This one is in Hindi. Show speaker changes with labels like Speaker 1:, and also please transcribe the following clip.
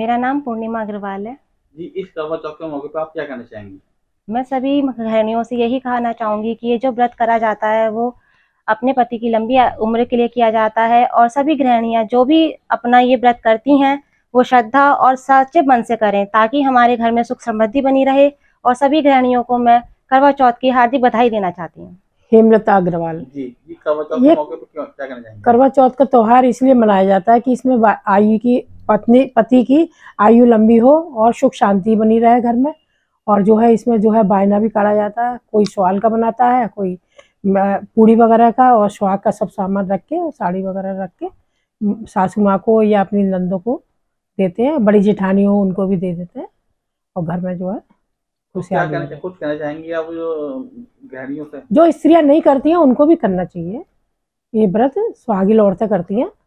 Speaker 1: मेरा नाम पूर्णिमा अग्रवाल है
Speaker 2: जी इस करवा चौथ के मौके पर आप क्या कहना चाहेंगी
Speaker 1: मैं सभी गृहणियों से यही कहना चाहूंगी कि ये जो व्रत करा जाता है वो अपने पति की लंबी उम्र के लिए किया जाता है और सभी गृहणियाँ जो भी अपना ये व्रत करती हैं वो श्रद्धा और सच्चे मन से करें ताकि हमारे घर में सुख समृद्धि बनी रहे और सभी गृहणियों को मैं करवा चौथ की हार्दिक बधाई देना चाहती हूँ
Speaker 3: हेमलता अग्रवाल जी,
Speaker 1: करवा
Speaker 4: चौथ
Speaker 3: करवा चौथ का त्योहार इसलिए मनाया जाता है कि इसमें आयु की पत्नी पति की आयु लंबी हो और सुख शांति बनी रहे घर में और जो है इसमें जो है बायना भी काढ़ा जाता है कोई सवाल का बनाता है कोई पूड़ी वगैरह का और सुहाग का सब सामान रख के साड़ी वगैरह रख के सासू माँ को या अपनी नंदों को देते हैं बड़ी जेठानी हो उनको भी दे देते हैं और घर में जो है कुछ
Speaker 5: कहना चाहेंगे आप जो गहरियों से जो स्त्रियां
Speaker 3: नहीं करती हैं उनको भी करना चाहिए ये व्रत सुहागी औरतें करती हैं